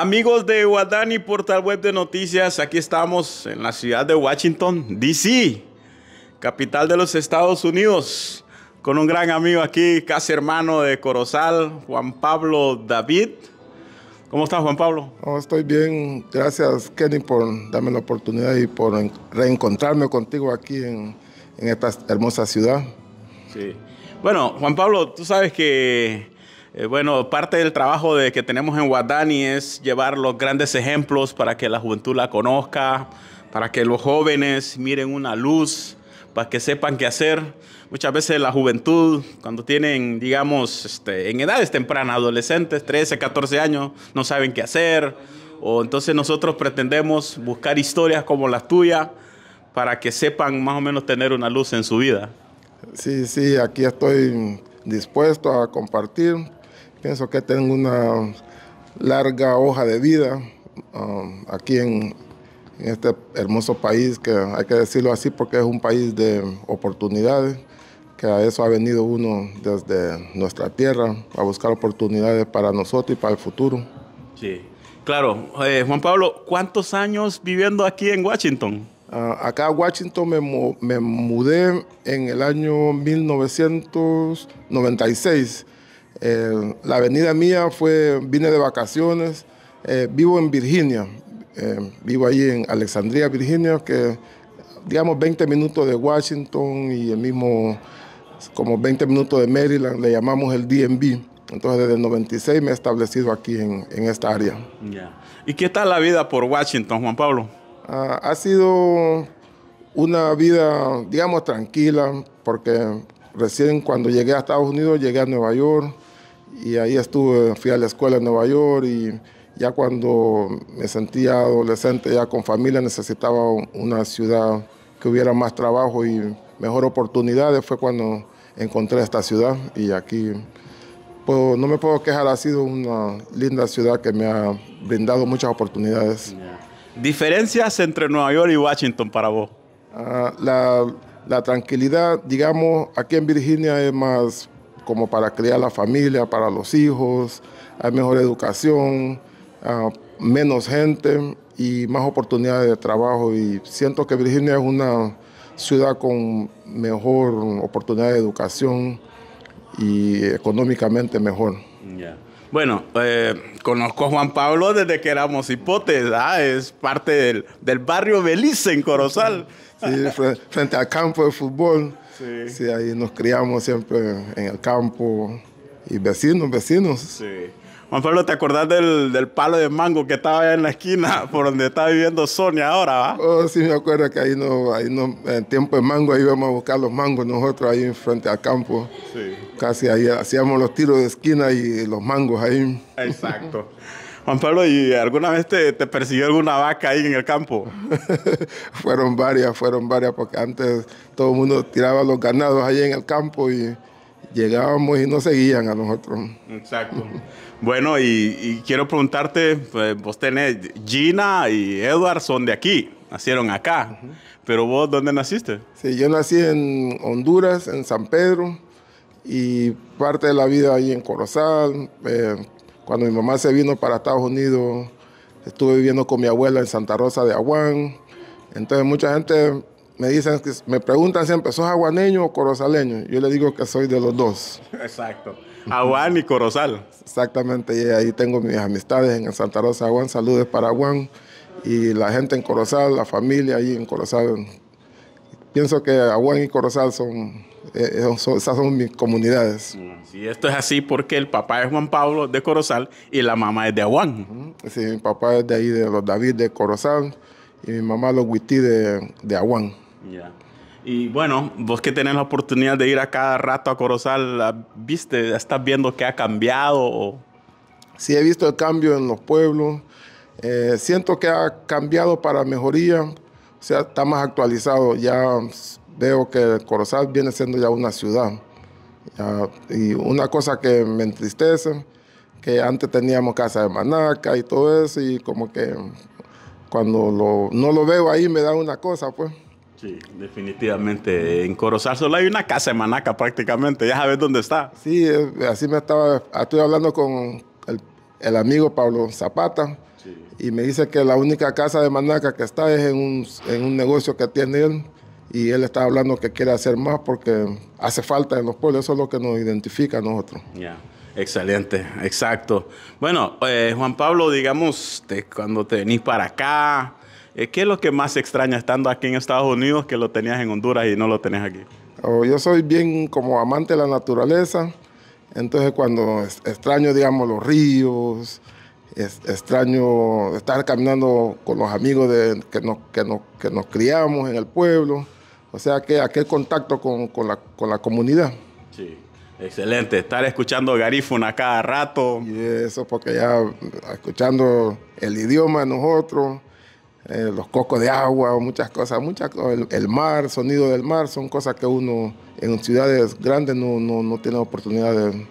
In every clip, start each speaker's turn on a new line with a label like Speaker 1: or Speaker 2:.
Speaker 1: Amigos de Guadani Portal Web de Noticias, aquí estamos en la ciudad de Washington, D.C., capital de los Estados Unidos, con un gran amigo aquí, casi hermano de Corozal, Juan Pablo David. ¿Cómo estás, Juan Pablo?
Speaker 2: Oh, estoy bien. Gracias, Kenny, por darme la oportunidad y por reencontrarme contigo aquí en, en esta hermosa ciudad.
Speaker 1: Sí. Bueno, Juan Pablo, tú sabes que eh, bueno, parte del trabajo de que tenemos en Guadani es llevar los grandes ejemplos para que la juventud la conozca, para que los jóvenes miren una luz, para que sepan qué hacer. Muchas veces la juventud, cuando tienen, digamos, este, en edades tempranas, adolescentes, 13, 14 años, no saben qué hacer. O entonces nosotros pretendemos buscar historias como las tuyas para que sepan más o menos tener una luz en su vida.
Speaker 2: Sí, sí, aquí estoy dispuesto a compartir Pienso que tengo una larga hoja de vida um, aquí en, este hermoso país, que hay que decirlo así porque es un país de oportunidades, que a eso ha venido uno desde nuestra tierra, a buscar oportunidades para nosotros y para el futuro.
Speaker 1: Sí, claro. Eh, Juan Pablo, ¿cuántos años viviendo aquí en Washington? Ah, acá a
Speaker 2: Washington me, me mudé en el año 1996 eh, la avenida mía fue, vine de vacaciones, eh, vivo en Virginia, eh, vivo ahí en Alexandria, Virginia, que digamos 20 minutos de Washington y el mismo como 20 minutos de Maryland, le llamamos el DMV. Entonces desde el 96 me he establecido aquí en, esta área.
Speaker 1: ¿Y qué está la vida por Washington, Juan Pablo?
Speaker 2: Ah, ha sido una vida, digamos, tranquila, porque recién cuando llegué a Estados Unidos, llegué a Nueva York, y ahí estuve, fui a la escuela en Nueva York y ya cuando me sentía adolescente, ya con familia, necesitaba una ciudad que hubiera más trabajo y mejor oportunidades. Fue cuando encontré esta ciudad y aquí pues, no me puedo quejar, ha sido una linda ciudad que me ha brindado muchas oportunidades.
Speaker 1: ¿Diferencias entre Nueva York y Washington para vos?
Speaker 2: Ah, la, la tranquilidad, digamos, aquí en Virginia es más como para crear la familia, para los hijos, hay mejor educación, ah, menos gente y más oportunidades de trabajo. Y siento que Virginia es una ciudad con mejor oportunidad de educación y económicamente mejor.
Speaker 1: Bueno, eh, conozco a Juan Pablo desde que éramos hipotes, ¿ah? es parte del, del barrio Belice en Corozal.
Speaker 2: Sí, frente al campo de fútbol. Sí. ahí nos criamos siempre en el campo y vecinos, vecinos.
Speaker 1: Sí. Juan Pablo, ¿te acordás del, palo de mango que estaba allá en la esquina por donde está viviendo Sonia ahora, Oh, sí, me acuerdo que ahí no, ahí
Speaker 2: no, en tiempo de mango ahí íbamos a buscar los mangos nosotros ahí frente al campo. Sí. Casi ahí hacíamos los tiros de esquina y los mangos ahí.
Speaker 1: Exacto. Juan Pablo, ¿y alguna vez te, persiguió alguna vaca ahí en el campo?
Speaker 2: fueron varias, fueron varias, porque antes todo el mundo tiraba los ganados ahí en el campo y llegábamos y no seguían a nosotros.
Speaker 1: Exacto. bueno, y, quiero preguntarte, pues, vos tenés, Gina y Edward son de aquí, nacieron acá, pero vos, ¿dónde naciste?
Speaker 2: Sí, yo nací en Honduras, en San Pedro, y parte de la vida ahí en Corozal, eh, cuando mi mamá se vino para Estados Unidos, estuve viviendo con mi abuela en Santa Rosa de Aguán. Entonces mucha gente me dice, me preguntan siempre, ¿sos aguaneño o corozaleño? Yo le digo que soy de los dos.
Speaker 1: Exacto. Aguán y Corozal.
Speaker 2: Exactamente, y ahí tengo mis amistades en Santa Rosa de Aguán, saludos para Aguán y la gente en Corozal, la familia ahí en Corozal. Pienso que Aguán y Corozal son eh, eh, esas son mis comunidades.
Speaker 1: Mm, sí, esto es así porque el papá es Juan Pablo de Corozal y la mamá es de Aguán. Sí,
Speaker 2: mi papá es de ahí, de los David de Corozal y mi mamá los Huití de, de Aguán.
Speaker 1: Y bueno, vos que tenés la oportunidad de ir a cada rato a Corozal, ¿viste? ¿Estás viendo que ha cambiado?
Speaker 2: Sí, he visto el cambio en los pueblos. Eh, siento que ha cambiado para mejoría, o sea, está más actualizado. Ya veo que Corozal viene siendo ya una ciudad. y una cosa que me entristece, que antes teníamos casa de manaca y todo eso, y como que cuando no lo veo ahí me da una cosa, pues.
Speaker 1: Sí, definitivamente. En Corozal solo hay una casa de manaca prácticamente, ya sabes dónde está.
Speaker 2: Sí, eh, así me estaba, estoy hablando con el, amigo Pablo Zapata, y me dice que la única casa de manaca que está es en un, en un negocio que tiene él, y él está hablando que quiere hacer más porque hace falta en los pueblos, eso es lo que nos identifica
Speaker 1: a nosotros. Ya, Excelente, exacto. Bueno, eh, Juan Pablo, digamos, cuando te venís para acá, eh, ¿qué es lo que más extraña estando aquí en Estados Unidos que lo tenías en Honduras y no lo tenés aquí?
Speaker 2: Oh, yo soy bien como amante de la naturaleza, entonces cuando extraño, digamos, los ríos, extraño estar caminando con los amigos de, que, nos, que, que nos criamos en el pueblo o sea, que aquel contacto con, la, comunidad.
Speaker 1: Sí. Excelente, estar escuchando garífuna cada rato.
Speaker 2: Y eso, porque ya escuchando el idioma de nosotros, eh, los cocos de agua, muchas cosas, muchas el, mar, sonido del mar, son cosas que uno en ciudades grandes no, no, no tiene oportunidad de,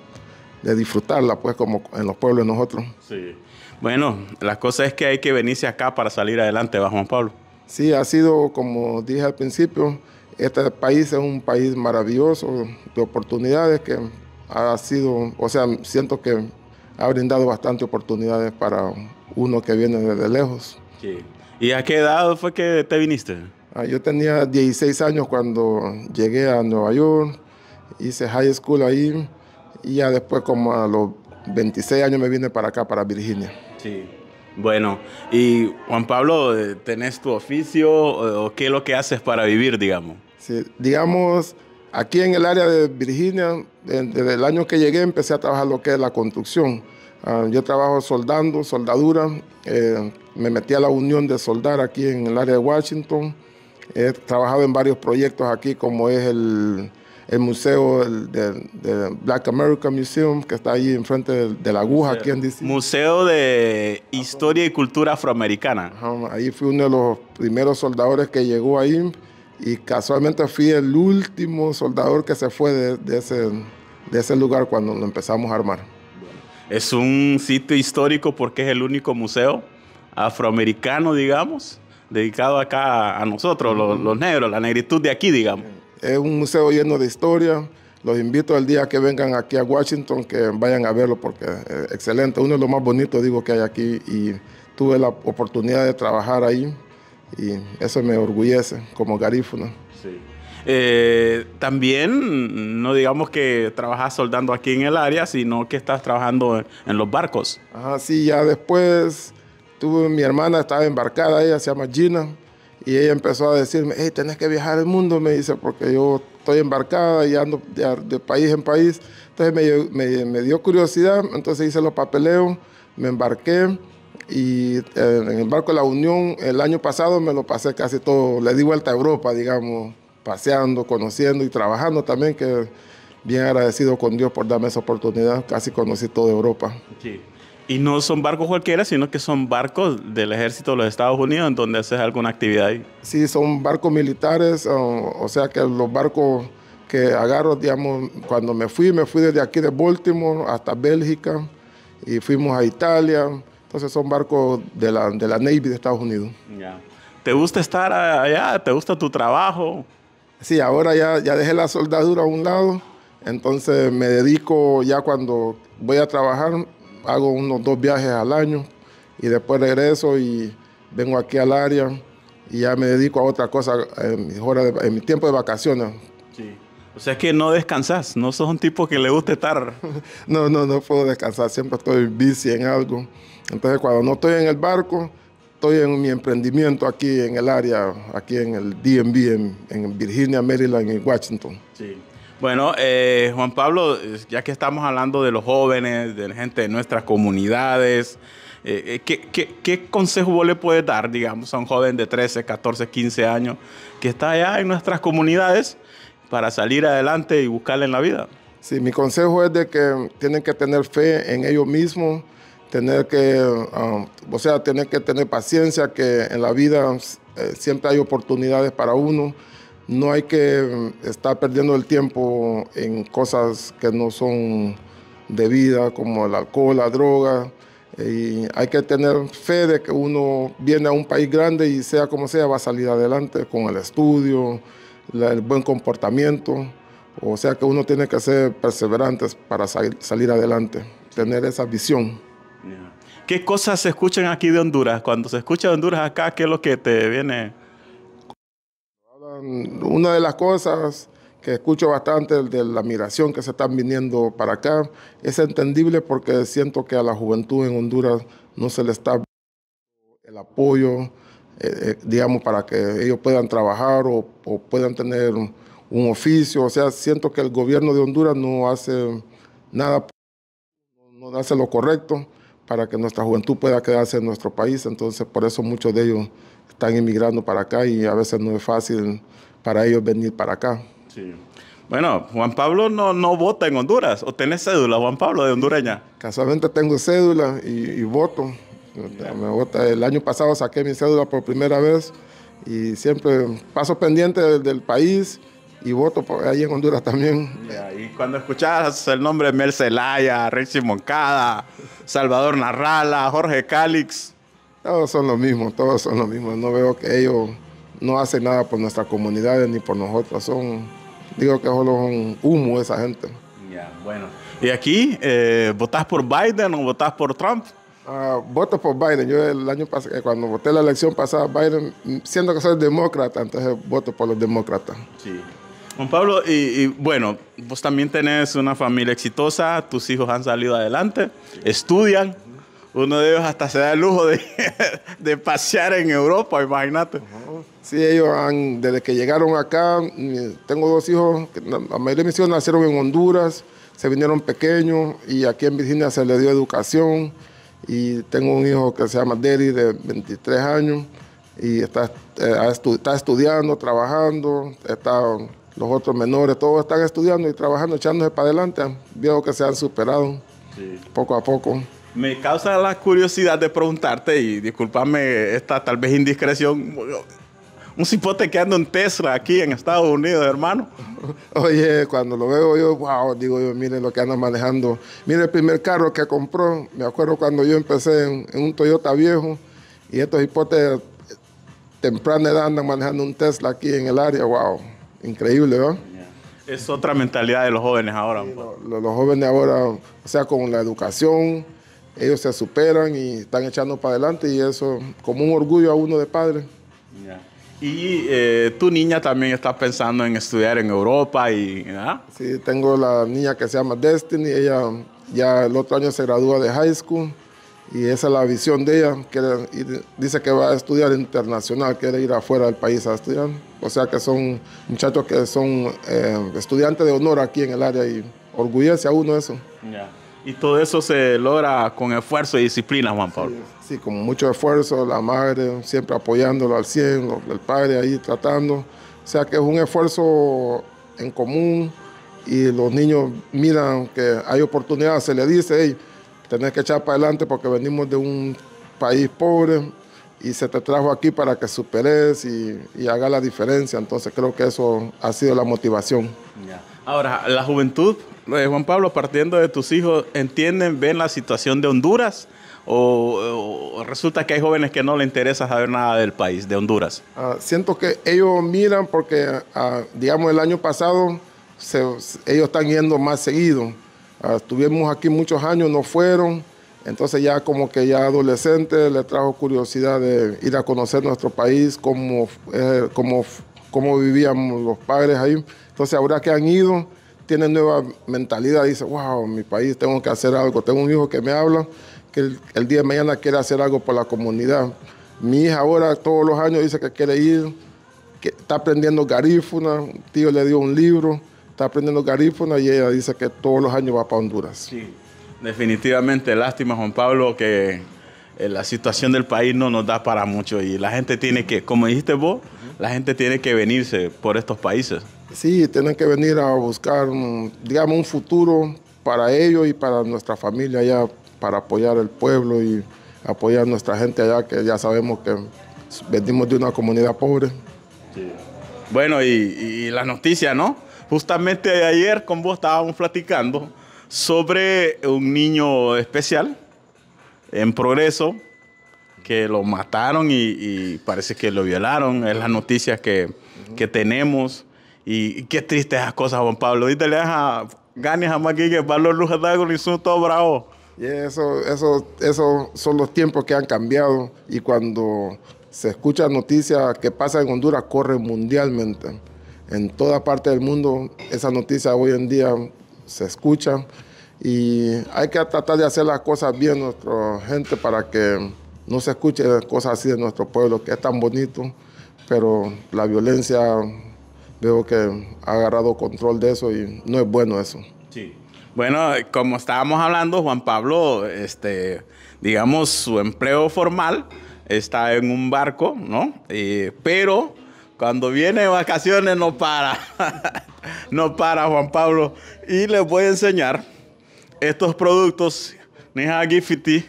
Speaker 2: de, disfrutarla, pues como en los pueblos de nosotros.
Speaker 1: Sí. Bueno, la cosa es que hay que venirse acá para salir adelante, va Juan Pablo.
Speaker 2: Sí, ha sido, como dije al principio, este país es un país maravilloso de oportunidades que ha sido, o sea, siento que ha brindado bastante oportunidades para uno que viene desde lejos.
Speaker 1: Sí. ¿Y a qué edad fue que te viniste?
Speaker 2: Ah, yo tenía 16 años cuando llegué a Nueva York, hice high school ahí y ya después como a los 26 años me vine para acá, para Virginia.
Speaker 1: Sí. Bueno, y Juan Pablo, ¿tenés tu oficio o qué es lo que haces para vivir, digamos?
Speaker 2: Sí, digamos, aquí en el área de Virginia, desde el año que llegué empecé a trabajar lo que es la construcción. Ah, yo trabajo soldando, soldadura, eh, me metí a la unión de soldar aquí en el área de Washington. He trabajado en varios proyectos aquí, como es el, el museo del Black American Museum, que está ahí enfrente de, de la aguja, museo. aquí en
Speaker 1: Museo de Historia y Cultura Afroamericana.
Speaker 2: ahí fui uno de los primeros soldadores que llegó ahí y casualmente fui el último soldador que se fue de, ese, de ese lugar
Speaker 1: cuando lo empezamos a armar. Es un sitio histórico porque es el único museo afroamericano, digamos, dedicado acá a nosotros, los, negros, la negritud de aquí, digamos.
Speaker 2: Es un museo lleno de historia. Los invito al día que vengan aquí a Washington, que vayan a verlo porque es eh, excelente. Uno de los más bonitos, digo, que hay aquí y tuve la oportunidad de trabajar ahí y eso me orgullece como garífuna. Sí.
Speaker 1: Eh, también, no digamos que trabajas soldando aquí en el área, sino que estás trabajando en, los barcos.
Speaker 2: Ah, sí, ya después tuve mi hermana, estaba embarcada, ella se llama Gina, y ella empezó a decirme, hey, tenés que viajar el mundo, me dice, porque yo estoy embarcada y ando de, país en país. Entonces me, dio curiosidad, entonces hice los papeleos, me embarqué y eh, en el barco de la Unión el año pasado me lo pasé casi todo, le di vuelta a Europa, digamos, paseando, conociendo y trabajando también, que bien agradecido con Dios por darme esa oportunidad, casi conocí toda Europa.
Speaker 1: Sí. Y no son barcos cualquiera, sino que son barcos del ejército de los Estados Unidos en donde haces alguna actividad ahí.
Speaker 2: Sí, son barcos militares, o, sea que los barcos que agarro, digamos, cuando me fui, me fui desde aquí de Baltimore hasta Bélgica y fuimos a Italia. Entonces son barcos de la, de la Navy de Estados Unidos.
Speaker 1: ¿Te gusta estar allá? ¿Te gusta tu trabajo?
Speaker 2: Sí, ahora ya, ya dejé la soldadura a un lado. Entonces me dedico ya cuando voy a trabajar, hago unos dos viajes al año y después regreso y vengo aquí al área y ya me dedico a otra cosa en, mi tiempo de vacaciones. Sí.
Speaker 1: O sea que no descansas, no sos un tipo que le gusta estar.
Speaker 2: no, no, no puedo descansar, siempre estoy en bici, en algo. Entonces cuando no estoy en el barco, estoy en mi emprendimiento aquí en el área, aquí en el DMV, en, en Virginia, Maryland y Washington.
Speaker 1: Sí. Bueno, eh, Juan Pablo, ya que estamos hablando de los jóvenes, de la gente de nuestras comunidades, eh, eh, ¿qué, consejo vos le puedes dar, digamos, a un joven de 13, 14, 15 años que está allá en nuestras comunidades para salir adelante y buscarle en la vida? Sí, mi consejo es
Speaker 2: de que tienen que tener fe en ellos mismos, tener que, um, o sea, tener que tener paciencia, que en la vida siempre hay oportunidades para uno no hay que mm, estar perdiendo el tiempo en cosas que no son de vida, como el alcohol, la droga. Eh, hay que tener fe de que uno viene a un país grande y sea como sea, va a salir adelante con el estudio, el buen comportamiento. O sea que uno tiene que ser perseverante para salir adelante, tener esa visión.
Speaker 1: ¿Qué cosas se escuchan aquí de Honduras? Cuando se escucha de Honduras acá, ¿qué es lo que te viene?
Speaker 2: Una de las cosas que escucho bastante de la migración que se están viniendo para acá es entendible porque siento que a la juventud en Honduras no se le está el apoyo, eh, eh, digamos, para que ellos puedan trabajar o, o, puedan tener un oficio. O sea, siento que el gobierno de Honduras no hace nada, no hace lo correcto para que nuestra juventud pueda quedarse en nuestro país. Entonces, por eso muchos de ellos están emigrando para acá y a veces no es fácil para ellos venir para acá.
Speaker 1: Bueno, Juan Pablo no, no vota en Honduras. ¿O tenés cédula, Juan Pablo, de hondureña?
Speaker 2: Casualmente tengo cédula y, voto. El año pasado saqué mi cédula por primera vez y siempre paso pendiente del, país y voto por ahí en Honduras también.
Speaker 1: Y cuando escuchas el nombre de Mel Zelaya, Richie Moncada, Salvador Narrala, Jorge Calix,
Speaker 2: todos son los mismos, todos son los mismos. No veo que ellos no hacen nada por nuestras comunidades ni por nosotros. Son, digo que solo son humo esa gente.
Speaker 1: Ya, bueno. ¿Y aquí eh, votas por Biden o votas por Trump? Ah, voto por Biden. Yo
Speaker 2: el año pasado, eh, cuando voté la elección pasada, Biden, siendo que soy demócrata, entonces voto por los demócratas.
Speaker 1: Sí. Juan Pablo, y, y, bueno, vos también tenés una familia exitosa, tus hijos han salido adelante, estudian uno de ellos hasta se da el lujo de, pasear en Europa, imagínate. Sí, ellos han, desde que
Speaker 2: llegaron acá, mm, tengo dos hijos, a mayoría de mis hijos nacieron en Honduras, se vinieron pequeños y aquí en Virginia se les dio educación y tengo un hijo que se llama Derry de 23 años y está, eh, está estudiando, trabajando, los otros menores, todos están estudiando y trabajando, echándose para adelante, veo que se han superado poco a poco.
Speaker 1: Me causa la curiosidad de preguntarte, y discúlpame esta tal vez indiscreción, un cipote que anda en Tesla aquí en Estados Unidos, hermano. Oye, cuando lo veo yo, wow, digo yo, miren lo que andan
Speaker 2: manejando. Mire el primer carro que compró, me acuerdo cuando yo empecé en, un Toyota viejo, y estos hipotes temprana edad andan manejando un Tesla aquí en el área, wow, increíble, ¿no?
Speaker 1: Es otra mentalidad de los jóvenes ahora. Pues. los jóvenes
Speaker 2: ahora, o sea, con la educación, ellos se superan y están echando para adelante y eso como un orgullo a uno de padre.
Speaker 1: Y eh, tu niña también está pensando en estudiar en Europa y... ¿verdad? ¿ah?
Speaker 2: Sí, tengo la niña que se llama Destiny, ella ya el otro año se gradúa de high school y esa es la visión de ella, dice que va a estudiar internacional, quiere ir afuera del país a estudiar. O sea que son muchachos que son eh, estudiantes de honor aquí en el área y orgullece a uno eso.
Speaker 1: Y todo eso se logra con esfuerzo y disciplina, Juan Pablo. Sí, con mucho
Speaker 2: esfuerzo, la madre siempre apoyándolo al 100, el padre ahí tratando. O sea que es un esfuerzo en común y los niños miran que hay oportunidad, se les dice, hey, tenés que echar para adelante porque venimos de un país pobre y se te trajo aquí para que superes y, hagas haga la diferencia. Entonces creo que eso ha sido la motivación.
Speaker 1: Ahora, la juventud, eh, Juan Pablo, partiendo de tus hijos, ¿entienden, ven la situación de Honduras? O, resulta que hay jóvenes que no les interesa saber nada del país, de Honduras?
Speaker 2: Ah, siento que ellos miran porque, ah, digamos, el año pasado ellos están yendo más seguido. Ah, estuvimos aquí muchos años, no fueron. Entonces ya como que ya adolescente le trajo curiosidad de ir a conocer nuestro país, como eh, cómo vivíamos los padres ahí. Entonces ahora que han ido, tienen nueva mentalidad, dice, wow, mi país tengo que hacer algo. Tengo un hijo que me habla que el, día de mañana quiere hacer algo por la comunidad. Mi hija ahora todos los años dice que quiere ir, que está aprendiendo garífuna, un tío le dio un libro, está aprendiendo garífuna y ella dice que todos los años va para
Speaker 1: Honduras. Sí, definitivamente, lástima Juan Pablo que eh, la situación del país no nos da para mucho y la gente tiene que, como dijiste vos, la gente tiene que venirse por estos países.
Speaker 2: Sí, tienen que venir a buscar, digamos, un futuro para ellos y para nuestra familia allá, para apoyar el pueblo y apoyar a nuestra gente allá, que ya sabemos que venimos de una comunidad pobre.
Speaker 1: Bueno, y, y las noticias, ¿no? Justamente ayer con vos estábamos platicando sobre un niño especial en progreso que lo mataron y, parece que lo violaron. Es la noticia que, tenemos. Y, qué triste esas cosas, Juan Pablo. dítele a Ganes a Maki que Pablo Lujas y son todo bravo. Y eso, eso, esos son los tiempos que han cambiado.
Speaker 2: Y cuando se escucha noticias que pasa en Honduras, corre mundialmente. En toda parte del mundo, esa noticia hoy en día se escucha. Y hay que tratar de hacer las cosas bien, nuestra gente, para que no se escucha cosas así en nuestro pueblo, que es tan bonito, pero la violencia veo que ha agarrado control de eso y no es bueno eso.
Speaker 1: Sí. Bueno, como estábamos hablando, Juan Pablo, este, digamos, su empleo formal está en un barco, ¿no? Eh, pero cuando viene de vacaciones no para, no para Juan Pablo. Y les voy a enseñar estos productos, aquí fiti.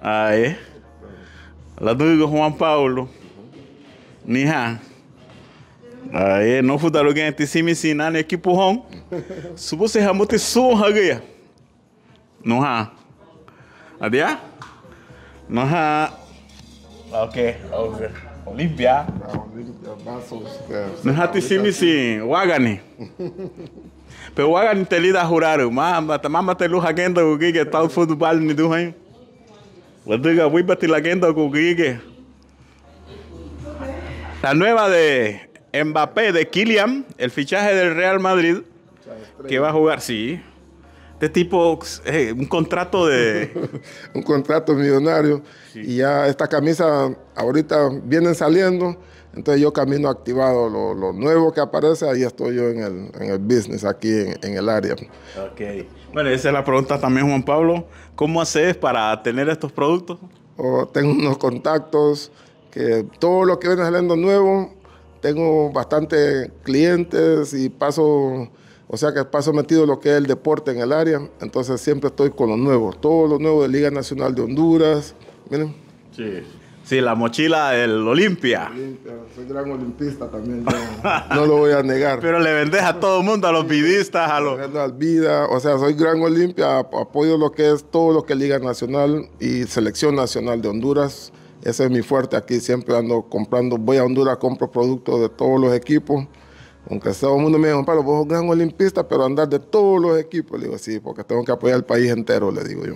Speaker 1: ahí. la dugo Juan Paulo, niha. Aí não fuda alguém te se me ensinar nem aqui porrão. Se você ramou te surra ganha. Não ha. Adia? Não Ok, ok. Olivia. Não ha te se me sim. Wagani. Pero Wagani te lida jurar. Mamba, mamba te luja quem da o que que tal futebol do hein do ranho. Pues la nueva de Mbappé de Kylian, el fichaje del Real Madrid, que va a jugar, sí. Este tipo, eh, un contrato de...
Speaker 2: un contrato millonario. Y ya esta camisa ahorita vienen saliendo. Entonces yo camino activado. Lo, nuevo que aparece, ahí estoy yo en el, en el business, aquí en, en el área.
Speaker 1: Ok. Bueno, esa es la pregunta también, Juan Pablo. ¿Cómo haces para tener estos productos? Oh,
Speaker 2: tengo unos contactos, que todo lo que viene saliendo nuevo,
Speaker 1: tengo bastantes
Speaker 2: clientes y paso, o sea que paso metido lo que es el deporte en el área, entonces siempre estoy con los nuevos, todo lo nuevo de Liga Nacional de Honduras, miren.
Speaker 1: Sí. Sí, la mochila del Olimpia. Soy gran olimpista también, no lo voy a negar. Pero le vendes a todo el mundo, a los vidistas, a los... Al vida, o sea, soy gran
Speaker 2: Olimpia, apoyo lo que es todo lo que Liga Nacional y Selección Nacional de Honduras. Ese es mi fuerte aquí, siempre ando comprando, voy a Honduras, compro productos de todos los equipos. Aunque todo el mundo me dijo, Pablo, vos gran olimpista, pero andar de todos los equipos. Le digo, sí, porque tengo que apoyar al país entero, le digo yo.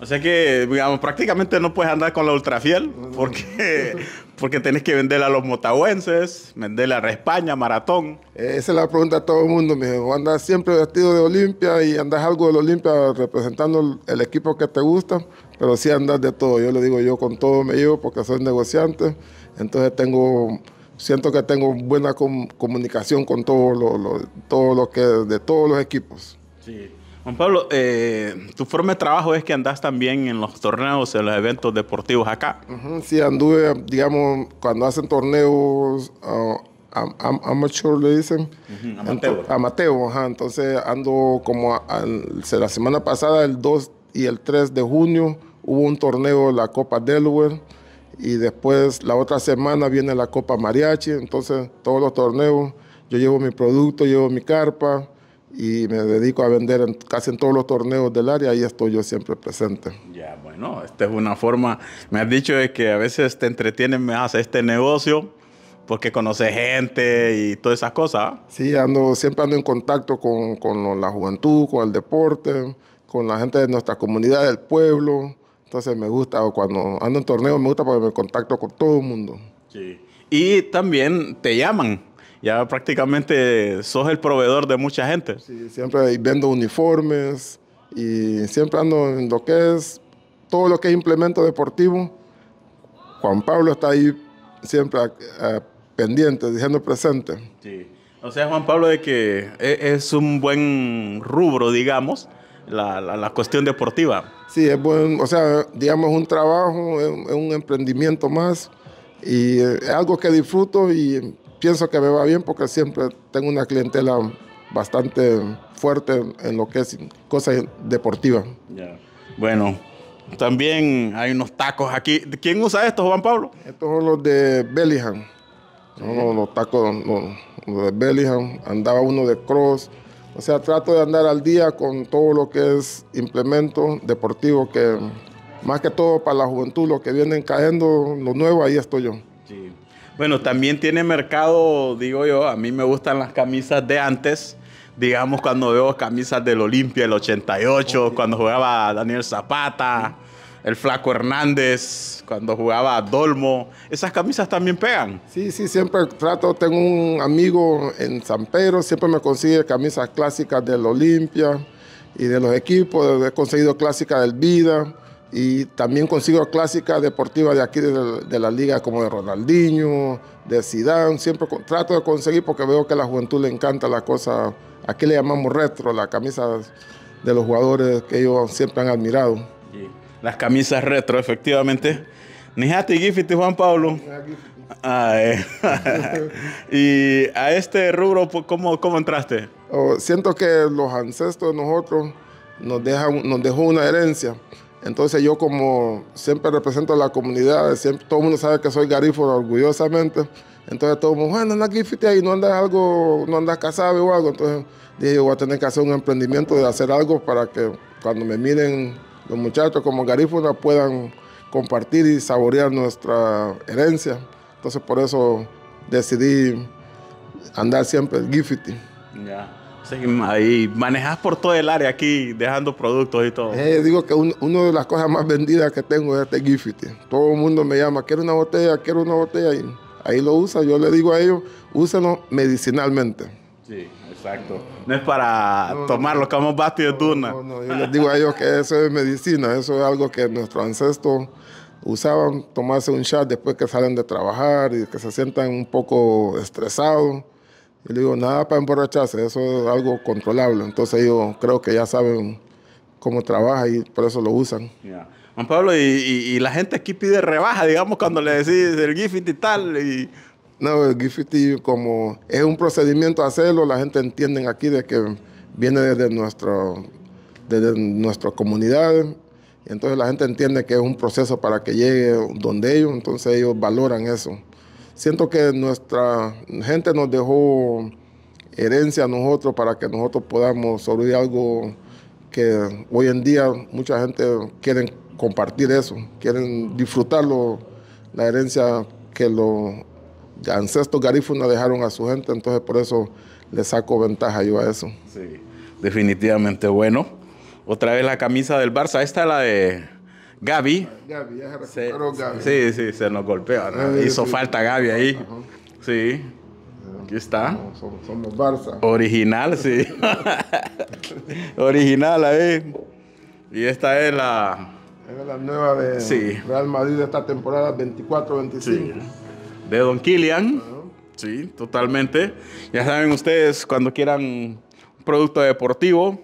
Speaker 1: O sea que, digamos, prácticamente no puedes andar con la ultrafiel porque, porque tenés que venderla a los motahuenses, venderla a España, maratón.
Speaker 2: Eh, esa es la pregunta a todo el mundo, me Andas siempre vestido de Olimpia y andas algo de Olimpia representando el equipo que te gusta, pero sí andas de todo. Yo le digo, yo con todo me llevo porque soy negociante, entonces tengo siento que tengo buena comunicación con todos los que de todos los equipos. Sí.
Speaker 1: Juan Pablo, eh, tu forma de trabajo es que andas también en los torneos, en los eventos deportivos acá.
Speaker 2: sí, anduve, digamos, cuando hacen torneos ah, amateur, le dicen. Uh Mateo, Entonces ando como la semana pasada, el 2 y el 3 de junio, hubo un torneo, la Copa Delaware. Y después la otra semana viene la Copa Mariachi. Entonces, todos los torneos, yo llevo mi producto, llevo mi carpa y me dedico a vender casi en todos los torneos del área, y estoy yo siempre presente. Ya,
Speaker 1: bueno, esta es una forma, me has dicho de que a veces te entretienen más este negocio porque conoces gente y todas esas cosas. ¿ah?
Speaker 2: Sí, ando, siempre ando en contacto con, con la juventud, con el deporte, con la gente de nuestra comunidad, del pueblo. Entonces me gusta, cuando ando en torneos me gusta porque
Speaker 1: me contacto con todo el mundo. Sí. Y también te llaman ya prácticamente sos el proveedor de mucha gente. Sí, siempre vendo uniformes
Speaker 2: y siempre ando en lo que es todo lo que es implemento deportivo. Juan Pablo está ahí siempre eh, pendiente, diciendo presente.
Speaker 1: Sí. O sea, Juan Pablo, de que e-, es, un buen rubro, digamos, la, la cuestión deportiva.
Speaker 2: Sí, es buen, o sea, digamos, un trabajo, es un emprendimiento más y eh, es algo que disfruto y pienso que me va bien porque siempre tengo una clientela bastante fuerte en lo que es cosas deportivas.
Speaker 1: Bueno, también hay unos tacos aquí. ¿Quién usa estos, Juan Pablo? Estos son los de Bellingham. los,
Speaker 2: tacos los, de Bellingham. Andaba uno de Cross. O sea, trato de andar al día con todo lo que es implemento deportivo, que más que todo para la juventud, lo que vienen cayendo, lo nuevo, ahí estoy yo. Sí.
Speaker 1: Bueno, también tiene mercado, digo yo, a mí me gustan las camisas de antes. Digamos, cuando veo camisas del Olimpia, el 88, cuando jugaba Daniel Zapata, el Flaco Hernández, cuando jugaba Dolmo. Esas camisas también pegan.
Speaker 2: Sí, sí, siempre trato. Tengo un amigo en San Pedro, siempre me consigue camisas clásicas del Olimpia y de los equipos. He conseguido clásicas del Vida y también consigo clásicas deportivas de aquí de la, liga como de Ronaldinho, de Zidane, siempre trato de conseguir porque veo que a la juventud le encanta la cosa, aquí le llamamos retro, la camisa de los jugadores
Speaker 1: que ellos siempre han admirado. Las camisas retro, efectivamente. Nijati Gifiti, Juan Pablo. y a este rubro, pues, ¿cómo, entraste? Oh,
Speaker 2: siento que los ancestros de nosotros nos, dejan, nos dejó una herencia entonces yo como siempre represento a la comunidad, todo el mundo sabe que soy garíforo orgullosamente, entonces todo el mundo, bueno, andas fuiste ahí, no andas algo, no andas casado o algo, entonces dije yo voy a tener que hacer un emprendimiento de hacer algo para que cuando me miren los muchachos como garífuna puedan compartir y saborear nuestra herencia. Entonces por eso decidí andar siempre el Gifty.
Speaker 1: Sí, ahí manejas por todo el área aquí, dejando productos y todo.
Speaker 2: Eh, digo que una de las cosas más vendidas que tengo es este Gifty. Todo el mundo me llama, quiero una botella, quiero una botella. Y ahí lo usa. Yo le digo a ellos, úsenlo medicinalmente.
Speaker 1: Sí, exacto. No es para tomarlo como como basti de duna. No, no, yo les digo a ellos
Speaker 2: que eso es medicina. Eso es algo que nuestros ancestros usaban, tomarse un chat después que salen de trabajar y que se sientan un poco estresados yo le digo, nada para emborracharse, eso es algo controlable. Entonces ellos creo que ya saben cómo trabaja y por eso lo usan.
Speaker 1: Juan Pablo, y, la gente aquí pide rebaja, digamos, cuando le decís el Gift y tal. Y...
Speaker 2: No, el Gift como es un procedimiento hacerlo, la gente entiende aquí de que viene desde, nuestro, desde nuestra comunidad. Entonces la gente entiende que es un proceso para que llegue donde ellos, entonces ellos valoran eso siento que nuestra gente nos dejó herencia a nosotros para que nosotros podamos sobrevivir algo que hoy en día mucha gente quiere compartir eso, quieren disfrutar la herencia que los ancestros garífunas dejaron a su gente, entonces por
Speaker 1: eso le saco ventaja yo a eso. Sí, definitivamente bueno. Otra vez la camisa del Barça, esta es la de Gaby.
Speaker 2: se Sí,
Speaker 1: sí, se nos golpeó. Hizo falta Gaby ahí. Sí. Aquí está. somos, Barça. Original, sí. Original ahí. Y esta es la.
Speaker 2: la nueva de Real Madrid de esta temporada 24-25.
Speaker 1: De Don Kilian. Sí, totalmente. Ya saben ustedes, cuando quieran un producto deportivo,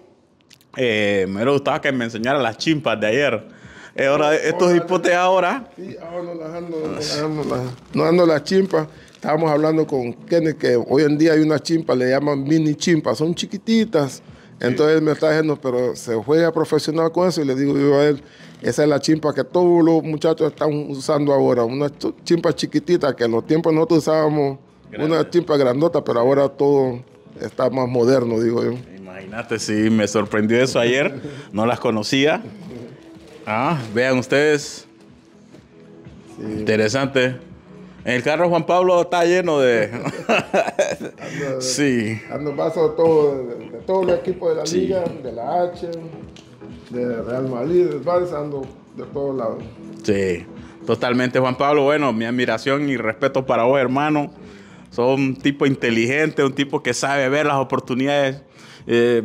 Speaker 1: eh, me gustaba que me enseñara las chimpas de ayer estos hipotes ahora. Sí, ahora
Speaker 2: no las ando, las chimpas. Estábamos hablando con Kenneth que hoy en día hay unas chimpas, le llaman mini chimpas, son chiquititas. Entonces me está diciendo, pero se juega profesional con eso. Y le digo yo a él, esa es la chimpa que todos los muchachos están usando ahora. Una chimpa chiquitita que en los tiempos nosotros usábamos una chimpa grandota, pero ahora
Speaker 1: todo está más moderno, digo yo. Imagínate, sí, me sorprendió eso ayer. No las conocía. Ah, vean ustedes. Sí. Interesante. El carro Juan Pablo está lleno de. sí.
Speaker 2: Ando paso todo, de todo el equipo de la Liga, de la H, de Real Madrid, de ando de todos lados.
Speaker 1: Sí, totalmente, Juan Pablo. Bueno, mi admiración y respeto para vos, hermano. Son un tipo inteligente, un tipo que sabe ver las oportunidades. Eh,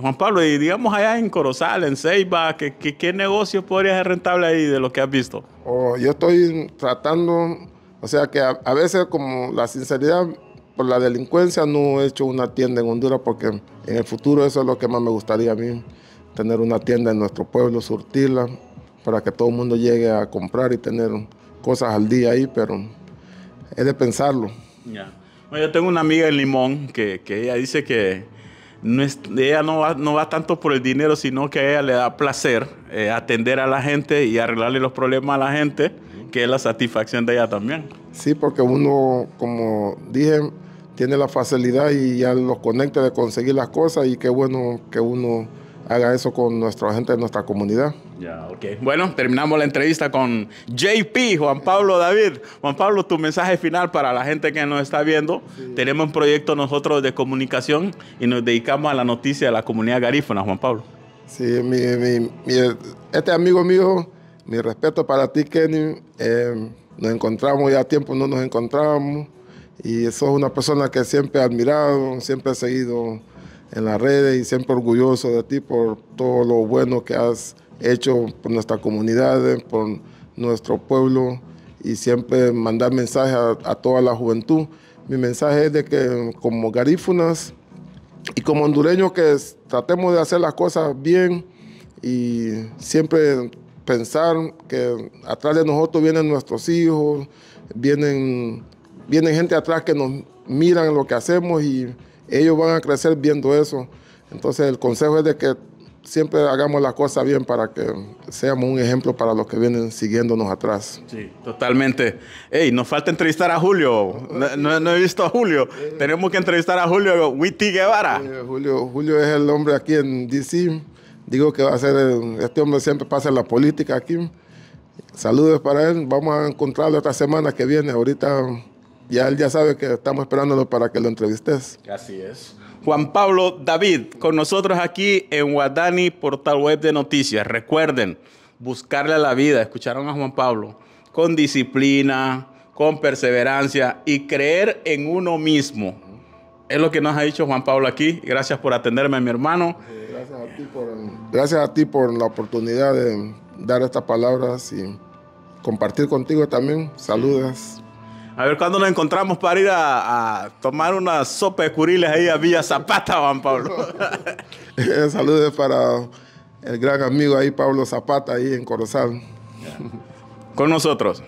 Speaker 1: Juan Pablo, y digamos allá en Corozal, en Ceiba, ¿qué, qué, negocio podría ser rentable ahí de lo que has visto?
Speaker 2: Oh, yo estoy tratando, o sea que a, veces como la sinceridad por la delincuencia no he hecho una tienda en Honduras porque en el futuro eso es lo que más me gustaría a mí, tener una tienda en nuestro pueblo, surtirla, para que todo el mundo llegue a comprar y tener cosas al día ahí, pero es de pensarlo.
Speaker 1: Yo tengo una amiga en Limón que ella dice que ella no va, no va tanto por el dinero, sino que a ella le da placer eh, atender a la gente y arreglarle los problemas a la gente, que es la satisfacción de ella también.
Speaker 2: Sí, porque uno, como dije, tiene la facilidad y ya los conecta de conseguir las cosas y qué bueno que uno haga eso con nuestra gente de nuestra comunidad.
Speaker 1: Ya, Bueno, terminamos la entrevista con JP, Juan Pablo David. Juan Pablo, tu mensaje final para la gente que nos está viendo. Tenemos un proyecto nosotros de comunicación y nos dedicamos a la noticia de la comunidad garífona, Juan Pablo. Sí, mi,
Speaker 2: este amigo mío, mi respeto para ti, Kenny. Eh, nos encontramos, ya tiempo no nos encontramos. Y es una persona que siempre he admirado, siempre he seguido en las redes y siempre orgulloso de ti por todo lo bueno que has hecho por nuestra comunidad, eh, por nuestro pueblo y siempre mandar mensajes a, toda la juventud. Mi mensaje es de que como garífunas y como hondureños que tratemos de hacer las cosas bien y siempre pensar que atrás de nosotros vienen nuestros hijos, vienen, vienen gente atrás que nos miran lo que hacemos y ellos van a crecer viendo eso. Entonces el consejo es de que siempre hagamos las cosas bien para que seamos un ejemplo para los que vienen siguiéndonos atrás.
Speaker 1: Sí, totalmente. Ey, nos falta entrevistar a Julio. No, he visto a Julio. Tenemos que entrevistar a Julio Witty Guevara.
Speaker 2: Julio, Julio es el hombre aquí en DC. Digo que va a ser, este hombre siempre pasa en la política aquí. Saludos para él. Vamos a encontrarlo esta semana que viene. Ahorita ya él ya sabe que estamos esperándolo para que lo entrevistes.
Speaker 1: Así es. Juan Pablo David, con nosotros aquí en Guadani, portal web de noticias. Recuerden, buscarle a la vida, escucharon a Juan Pablo, con disciplina, con perseverancia y creer en uno mismo. Es lo que nos ha dicho Juan Pablo aquí. Gracias por atenderme, mi hermano.
Speaker 2: Gracias a ti por, la oportunidad de dar estas palabras y compartir contigo también. Saludas.
Speaker 1: A ver cuándo nos encontramos para ir a, tomar una sopa de curiles ahí a Villa Zapata, Juan Pablo.
Speaker 2: Eh, Saludos para el gran amigo ahí, Pablo Zapata, ahí en Corozal.
Speaker 1: Con nosotros.